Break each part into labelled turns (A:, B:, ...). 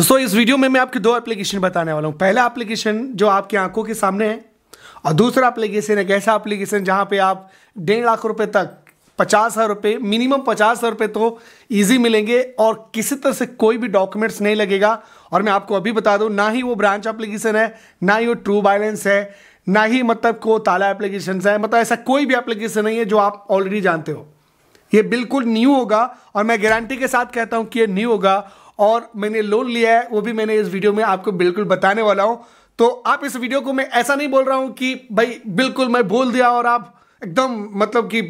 A: दोस्तों इस वीडियो में मैं आपके दो एप्लीकेशन बताने वाला हूँ पहला एप्लीकेशन जो आपकी आंखों के सामने है और दूसरा एप्लीकेशन एक ऐसा एप्लीकेशन जहाँ पे आप डेढ़ लाख रुपए तक पचास हज़ार रुपये मिनिमम पचास हज़ार रुपये तो ईजी मिलेंगे और किसी तरह से कोई भी डॉक्यूमेंट्स नहीं लगेगा और मैं आपको अभी बता दूँ ना ही वो ब्रांच एप्लीकेशन है ना ही वो ट्रू बैलेंस है ना ही मतलब को ताला एप्लीकेशन है मतलब ऐसा कोई भी एप्लीकेशन नहीं है जो आप ऑलरेडी जानते हो ये बिल्कुल न्यू होगा और मैं गारंटी के साथ कहता हूँ कि ये न्यू होगा और मैंने लोन लिया है वो भी मैंने इस वीडियो में आपको बिल्कुल बताने वाला हूँ तो आप इस वीडियो को मैं ऐसा नहीं बोल रहा हूँ कि भाई बिल्कुल मैं बोल दिया और आप एकदम मतलब कि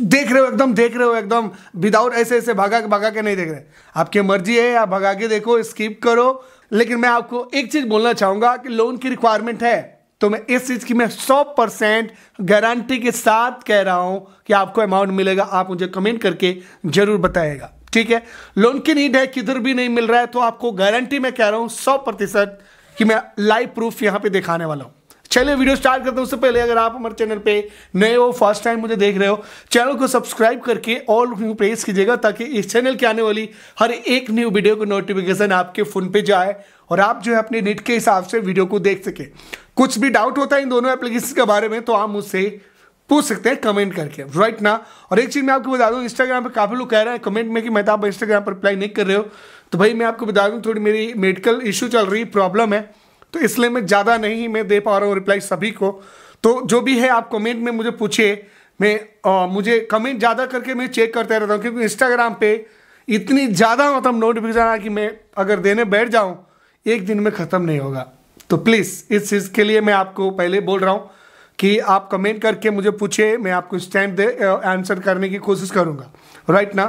A: देख रहे हो एकदम देख रहे हो एकदम विदाउट ऐसे ऐसे भागा भागा के नहीं देख रहे आपकी मर्जी है आप भगा के देखो स्किप करो लेकिन मैं आपको एक चीज़ बोलना चाहूँगा कि लोन की रिक्वायरमेंट है तो मैं इस चीज़ की मैं 100 परसेंट गारंटी के साथ कह रहा हूँ कि आपको अमाउंट मिलेगा आप मुझे कमेंट करके ज़रूर बताएगा ठीक है लोन की नीड है किधर भी नहीं मिल रहा है तो आपको गारंटी में कह रहा हूं सौ प्रतिशत कि मैं लाइव प्रूफ यहां पे दिखाने वाला हूं चलिए वीडियो स्टार्ट करते हैं उससे पहले अगर आप हमारे चैनल पे नए हो फर्स्ट टाइम मुझे देख रहे हो चैनल को सब्सक्राइब करके ऑल न्यू प्रेस कीजिएगा ताकि इस चैनल की आने वाली हर एक न्यू वीडियो को नोटिफिकेशन आपके फ़ोन पे जाए और आप जो है अपने नेट के हिसाब से वीडियो को देख सके कुछ भी डाउट होता है इन दोनों एप्लीकेशन के बारे में तो आप मुझसे पूछ सकते हैं कमेंट करके राइट ना और एक चीज़ मैं आपको बता दूँ इंस्टाग्राम पर काफ़ी लोग कह रहे हैं कमेंट में कि मैं तो आप इंस्टाग्राम पर अप्लाई नहीं कर रहे हो तो भाई मैं आपको बता दूँ थोड़ी मेरी मेडिकल इशू चल रही प्रॉब्लम है तो इसलिए मैं ज़्यादा नहीं मैं दे पा रहा हूँ रिप्लाई सभी को तो जो भी है आप कमेंट में मुझे पूछिए मैं आ, मुझे कमेंट ज़्यादा करके मैं चेक करते रहता हूँ क्योंकि इंस्टाग्राम पे इतनी ज़्यादा मतलब नोटिफिकेशन आ कि मैं अगर देने बैठ जाऊँ एक दिन में ख़त्म नहीं होगा तो प्लीज़ इस चीज़ के लिए मैं आपको पहले बोल रहा हूँ कि आप कमेंट करके मुझे पूछे मैं आपको इस टाइम आंसर करने की कोशिश करूंगा राइट ना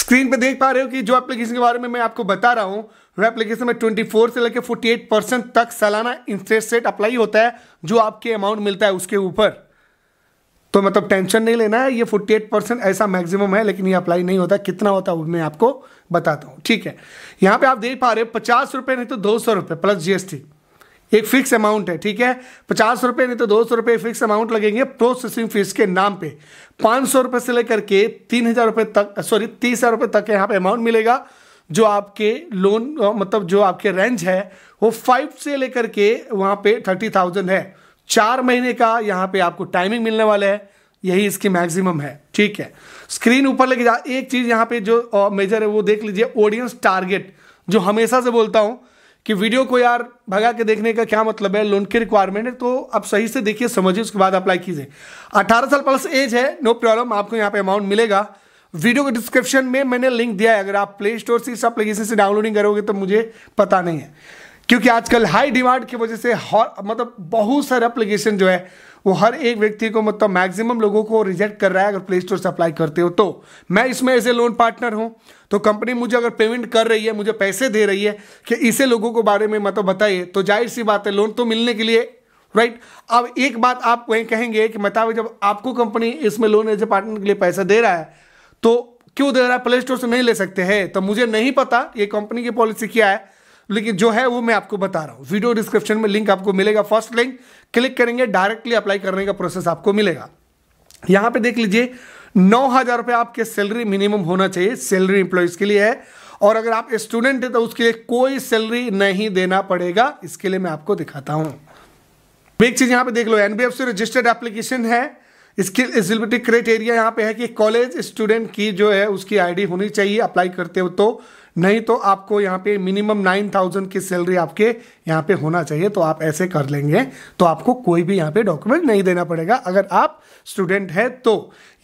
A: स्क्रीन पे देख पा रहे हो कि जो एप्लीकेशन के बारे में मैं आपको बता रहा हूँ वह एप्लीकेशन में 24 से लेकर 48 परसेंट तक सालाना इंटरेस्ट रेट अप्लाई होता है जो आपके अमाउंट मिलता है उसके ऊपर तो मतलब टेंशन नहीं लेना है ये 48 परसेंट ऐसा मैक्सिमम है लेकिन ये अप्लाई नहीं होता कितना होता है मैं आपको बताता हूँ ठीक है यहाँ पे आप देख पा रहे हो पचास रुपये नहीं तो दो सौ रुपये प्लस जीएसटी एक फिक्स अमाउंट है ठीक है पचास रुपये नहीं तो दो सौ रुपये फिक्स अमाउंट लगेंगे प्रोसेसिंग फीस के नाम पे पाँच सौ रुपये से लेकर के तीन हज़ार रुपये तक सॉरी तीस हज़ार रुपये तक यहाँ पे अमाउंट मिलेगा जो आपके लोन मतलब जो आपके रेंज है वो फाइव से लेकर के वहाँ पे थर्टी थाउजेंड है चार महीने का यहाँ पे आपको टाइमिंग मिलने वाला है यही इसकी मैक्सिमम है ठीक है स्क्रीन ऊपर लेके जा एक चीज़ यहाँ पे जो मेजर है वो देख लीजिए ऑडियंस टारगेट जो हमेशा से बोलता हूँ कि वीडियो को यार भगा के देखने का क्या मतलब है लोन की रिक्वायरमेंट है तो आप सही से देखिए समझिए उसके बाद अप्लाई कीजिए अठारह साल प्लस एज है नो प्रॉब्लम आपको यहाँ पे अमाउंट मिलेगा वीडियो के डिस्क्रिप्शन में मैंने लिंक दिया है अगर आप प्ले स्टोर से इस एप्लीकेशन से डाउनलोडिंग करोगे तो मुझे पता नहीं है क्योंकि आजकल हाई डिमांड की वजह से मतलब बहुत सारे एप्लीकेशन जो है वो हर एक व्यक्ति को मतलब मैक्सिमम लोगों को रिजेक्ट कर रहा है अगर प्ले स्टोर से अप्लाई करते हो तो मैं इसमें एज ए लोन पार्टनर हूं तो कंपनी मुझे अगर पेमेंट कर रही है मुझे पैसे दे रही है कि इसे लोगों को बारे में मतलब बताइए तो जाहिर सी बात है लोन तो मिलने के लिए राइट अब एक बात आप वहीं कहेंगे कि मतलब जब आपको कंपनी इसमें लोन एज ए पार्टनर के लिए पैसा दे रहा है तो क्यों दे रहा है प्ले स्टोर से नहीं ले सकते हैं तो मुझे नहीं पता ये कंपनी की पॉलिसी क्या है लेकिन जो है वो मैं आपको बता रहा हूँ वीडियो डिस्क्रिप्शन में लिंक आपको मिलेगा फर्स्ट लिंक क्लिक करेंगे डायरेक्टली अप्लाई करने का प्रोसेस आपको मिलेगा यहां पे देख लीजिए नौ हजार रुपये आपके सैलरी मिनिमम होना चाहिए सैलरी इंप्लॉयज के लिए है और अगर आप स्टूडेंट है तो उसके लिए कोई सैलरी नहीं देना पड़ेगा इसके लिए मैं आपको दिखाता हूं तो एक चीज यहाँ पे देख लो एनबीएफसी रजिस्टर्ड एप्लीकेशन है इसके एलिजिबिलिटी क्राइटेरिया यहां पे है कि कॉलेज स्टूडेंट की जो है उसकी आईडी होनी चाहिए अप्लाई करते हो तो नहीं तो आपको यहाँ पे मिनिमम नाइन थाउजेंड की सैलरी आपके यहाँ पे होना चाहिए तो आप ऐसे कर लेंगे तो आपको कोई भी यहाँ पे डॉक्यूमेंट नहीं देना पड़ेगा अगर आप स्टूडेंट है तो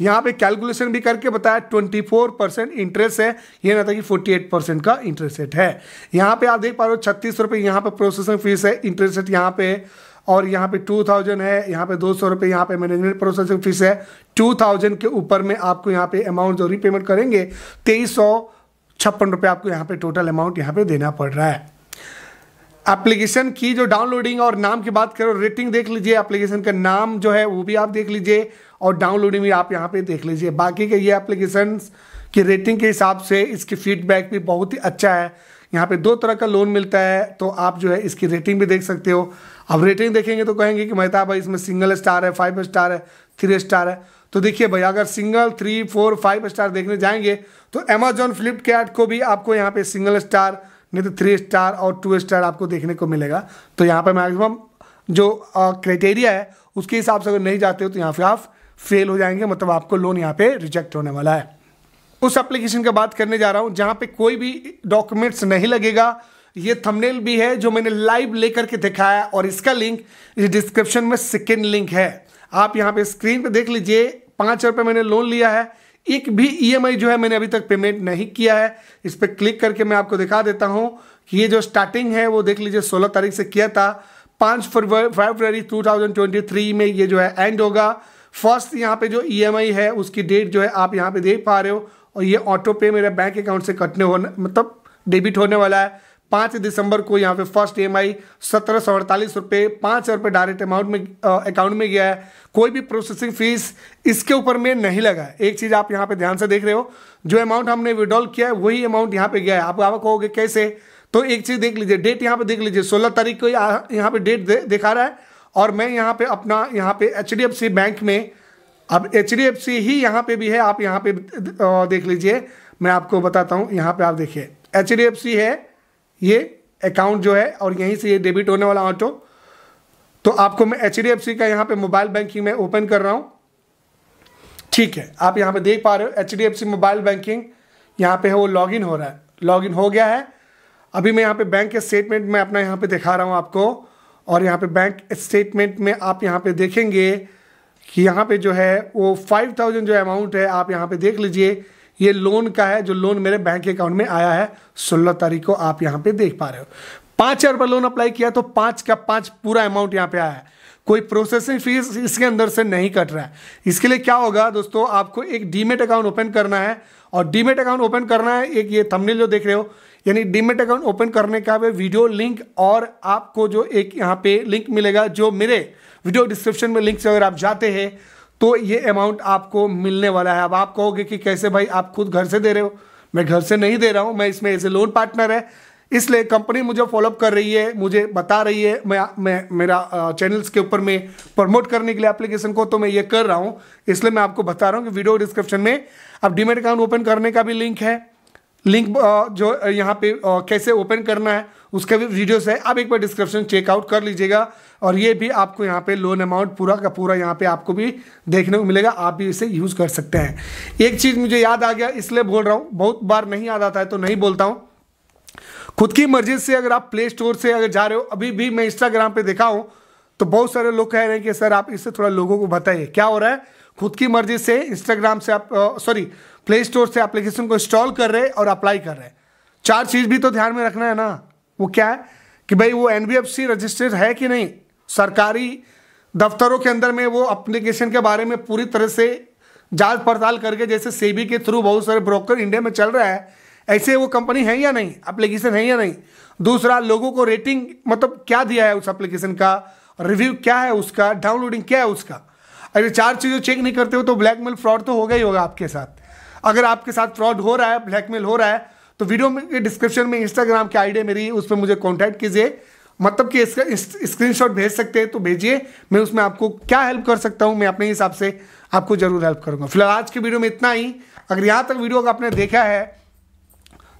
A: यहाँ पे कैलकुलेशन भी करके बताया ट्वेंटी फोर परसेंट इंटरेस्ट है ये ना था कि फोर्टी एट परसेंट का इंटरेस्ट रेट है यहाँ पे आप देख पा रहे हो छत्तीस रुपये यहाँ पे प्रोसेसिंग फीस है इंटरेस्ट रेट यहाँ पे और यहाँ पे टू थाउजेंड है यहाँ पे दो सौ रुपये यहाँ पे मैनेजमेंट प्रोसेसिंग फीस है टू थाउजेंड के ऊपर में आपको यहाँ पे अमाउंट जो रीपेमेंट करेंगे तेईस सौ छप्पन रुपये आपको यहाँ पे टोटल अमाउंट यहाँ पे देना पड़ रहा है एप्लीकेशन की जो डाउनलोडिंग और नाम की बात करो रेटिंग देख लीजिए एप्लीकेशन का नाम जो है वो भी आप देख लीजिए और डाउनलोडिंग भी आप यहाँ पे देख लीजिए बाकी के ये एप्लीकेशन की रेटिंग के हिसाब से इसकी फीडबैक भी बहुत ही अच्छा है यहाँ पे दो तरह का लोन मिलता है तो आप जो है इसकी रेटिंग भी देख सकते हो अब रेटिंग देखेंगे तो कहेंगे कि मेहता भाई इसमें सिंगल स्टार है फाइव स्टार है थ्री स्टार है तो देखिए भैया अगर single three four five star देखने जाएंगे तो अमेजोन फ्लिपकार्ट को भी आपको यहाँ पे सिंगल स्टार नहीं तो थ्री स्टार और टू स्टार आपको देखने को मिलेगा तो यहाँ पर मैक्सिमम जो क्राइटेरिया है उसके हिसाब से अगर नहीं जाते हो तो यहाँ पे आप फेल हो जाएंगे मतलब आपको लोन यहाँ पे रिजेक्ट होने वाला है उस एप्लीकेशन की बात करने जा रहा हूँ जहाँ पे कोई भी डॉक्यूमेंट्स नहीं लगेगा ये थंबनेल भी है जो मैंने लाइव लेकर के दिखाया और इसका लिंक इस डिस्क्रिप्शन में सेकेंड लिंक है आप यहाँ पे स्क्रीन पे देख लीजिए पाँच रुपये मैंने लोन लिया है एक भी ईएमआई e जो है मैंने अभी तक पेमेंट नहीं किया है इस पर क्लिक करके मैं आपको दिखा देता हूँ कि ये जो स्टार्टिंग है वो देख लीजिए सोलह तारीख से किया था पाँच फरवरी टू थाउजेंड ट्वेंटी थ्री में ये जो है एंड होगा फर्स्ट यहाँ पर जो ई e है उसकी डेट जो है आप यहाँ पर देख पा रहे हो और ये ऑटो पे मेरे बैंक अकाउंट से कटने होने मतलब डेबिट होने वाला है पाँच दिसंबर को यहाँ पे फर्स्ट ई एम आई सत्रह सौ अड़तालीस रुपये पाँच हज़ार रुपये डायरेक्ट अमाउंट में अकाउंट में गया है कोई भी प्रोसेसिंग फीस इसके ऊपर में नहीं लगा है एक चीज़ आप यहाँ पे ध्यान से देख रहे हो जो अमाउंट हमने विड्रॉल किया है वही अमाउंट यहाँ पे गया है आप आप कहोगे कैसे तो एक चीज़ देख लीजिए डेट यहाँ पे देख लीजिए सोलह तारीख को यहाँ पे डेट दे, दिखा रहा है और मैं यहाँ पे अपना यहाँ पे एच बैंक में अब एच ही यहाँ पे भी है आप यहाँ पे देख लीजिए मैं आपको बताता हूँ यहाँ पे आप देखिए एच है ये अकाउंट जो है और यहीं से ये डेबिट होने वाला ऑटो तो आपको मैं एच का यहाँ पे मोबाइल बैंकिंग में ओपन कर रहा हूँ ठीक है आप यहाँ पे देख पा रहे हो एच मोबाइल बैंकिंग यहाँ पे है वो लॉगिन हो रहा है लॉगिन हो गया है अभी मैं यहाँ पे बैंक के स्टेटमेंट में अपना यहाँ पे दिखा रहा हूँ आपको और यहाँ पे बैंक स्टेटमेंट में आप यहाँ पे देखेंगे कि यहाँ पे जो है वो फाइव थाउजेंड जो अमाउंट है आप यहाँ पे देख लीजिए ये लोन का है जो लोन मेरे बैंक अकाउंट में आया है सोलह तारीख को आप यहाँ पे देख पा रहे हो पांच हज़ार रुपये लोन अप्लाई किया तो पांच का पांच पूरा अमाउंट यहाँ पे आया है कोई प्रोसेसिंग फीस इसके अंदर से नहीं कट रहा है इसके लिए क्या होगा दोस्तों आपको एक डीमेट अकाउंट ओपन करना है और डीमेट अकाउंट ओपन करना है एक ये थंबनेल जो देख रहे हो यानी डीमेट अकाउंट ओपन करने का वीडियो लिंक और आपको जो एक यहाँ पे लिंक मिलेगा जो मेरे वीडियो डिस्क्रिप्शन में लिंक से अगर आप जाते हैं तो ये अमाउंट आपको मिलने वाला है अब आप कहोगे कि कैसे भाई आप खुद घर से दे रहे हो मैं घर से नहीं दे रहा हूँ मैं इसमें एज ए लोन पार्टनर है इसलिए कंपनी मुझे फॉलोअप कर रही है मुझे बता रही है मैं मैं मेरा चैनल्स के ऊपर मैं प्रमोट करने के लिए एप्लीकेशन को तो मैं ये कर रहा हूँ इसलिए मैं आपको बता रहा हूँ कि वीडियो डिस्क्रिप्शन में अब डीमेट अकाउंट ओपन करने का भी लिंक है लिंक जो यहाँ पे कैसे ओपन करना है उसका भी वीडियोस है आप एक बार डिस्क्रिप्शन चेकआउट कर लीजिएगा और ये भी आपको यहाँ पे लोन अमाउंट पूरा का पूरा यहाँ पे आपको भी देखने को मिलेगा आप भी इसे यूज़ कर सकते हैं एक चीज़ मुझे याद आ गया इसलिए बोल रहा हूँ बहुत बार नहीं याद आता है तो नहीं बोलता हूँ खुद की मर्जी से अगर आप प्ले स्टोर से अगर जा रहे हो अभी भी मैं इंस्टाग्राम पर देखा हूँ तो बहुत सारे लोग कह रहे हैं कि सर आप इससे थोड़ा लोगों को बताइए क्या हो रहा है खुद की मर्जी से इंस्टाग्राम से आप सॉरी प्ले स्टोर से एप्लीकेशन को इंस्टॉल कर रहे और अप्लाई कर रहे हैं चार चीज़ भी तो ध्यान में रखना है ना वो क्या है कि भाई वो एन रजिस्टर्ड है कि नहीं सरकारी दफ्तरों के अंदर में वो अप्लीकेशन के बारे में पूरी तरह से जांच पड़ताल करके जैसे सेबी के थ्रू बहुत सारे ब्रोकर इंडिया में चल रहा है ऐसे वो कंपनी है या नहीं एप्लीकेशन है या नहीं दूसरा लोगों को रेटिंग मतलब क्या दिया है उस एप्लीकेशन का रिव्यू क्या है उसका डाउनलोडिंग क्या है उसका अगर चार चीज़ें चेक नहीं करते हो तो ब्लैकमेल फ्रॉड तो होगा ही होगा आपके साथ अगर आपके साथ फ्रॉड हो रहा है ब्लैकमेल हो रहा है तो वीडियो में डिस्क्रिप्शन में इंस्टाग्राम की आईडी मेरी उस पर मुझे कॉन्टैक्ट कीजिए मतलब कि इसका स्क्रीनशॉट भेज सकते हैं तो भेजिए मैं उसमें आपको क्या हेल्प कर सकता हूँ मैं अपने हिसाब से आपको ज़रूर हेल्प करूँगा फिलहाल आज की वीडियो में इतना ही अगर यहाँ तक वीडियो आपने देखा है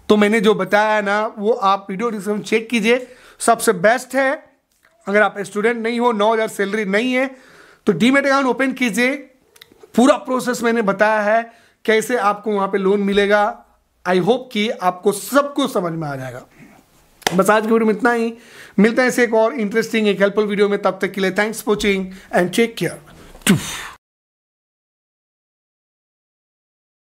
A: तो मैंने जो बताया है ना वो आप वीडियो डिस्क्रिप्शन चेक कीजिए सबसे बेस्ट है अगर आप स्टूडेंट नहीं हो नौ हज़ार सैलरी नहीं है तो डीमेट अकाउंट ओपन कीजिए पूरा प्रोसेस मैंने बताया है कैसे आपको वहां पे लोन मिलेगा आई होप कि आपको सब कुछ समझ में आ जाएगा बस आज के वीडियो में इतना ही मिलते हैं इसे एक और इंटरेस्टिंग एक हेल्पफुल वीडियो में तब तक के लिए thanks for watching and take care